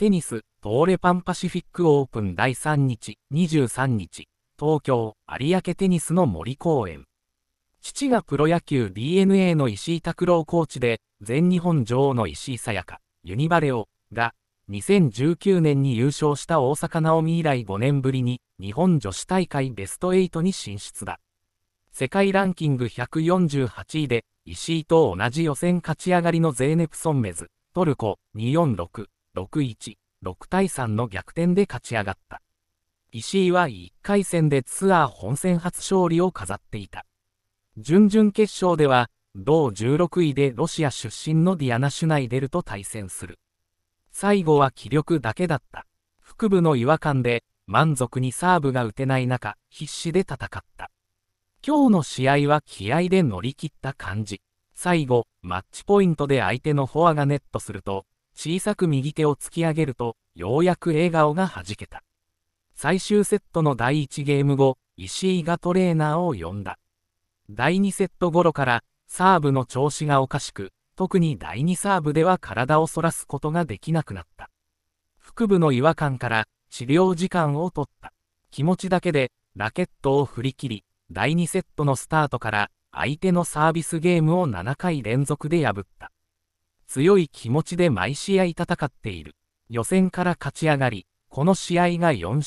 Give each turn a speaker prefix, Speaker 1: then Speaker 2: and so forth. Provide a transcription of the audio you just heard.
Speaker 1: テニス、東レパンパシフィックオープン第3日、23日、東京、有明テニスの森公園。父がプロ野球 DNA の石井拓郎コーチで、全日本女王の石井さやか、ユニバレオ、が、2019年に優勝した大阪直美以来5年ぶりに、日本女子大会ベスト8に進出だ。世界ランキング148位で、石井と同じ予選勝ち上がりのゼーネプソンメズ、トルコ、246。6-1、6対3の逆転で勝ち上がった。石井は1回戦でツアー本戦初勝利を飾っていた。準々決勝では、同16位でロシア出身のディアナ・シュナイデルと対戦する。最後は気力だけだった。腹部の違和感で満足にサーブが打てない中、必死で戦った。今日の試合は気合で乗り切った感じ。最後、マッチポイントで相手のフォアがネットすると、小さく右手を突き上げると、ようやく笑顔がはじけた。最終セットの第1ゲーム後、石井がトレーナーを呼んだ。第2セット頃からサーブの調子がおかしく、特に第2サーブでは体を反らすことができなくなった。腹部の違和感から治療時間を取った。気持ちだけでラケットを振り切り、第2セットのスタートから相手のサービスゲームを7回連続で破った。強い気持ちで毎試合戦っている。予選から勝ち上がり、この試合が4試合。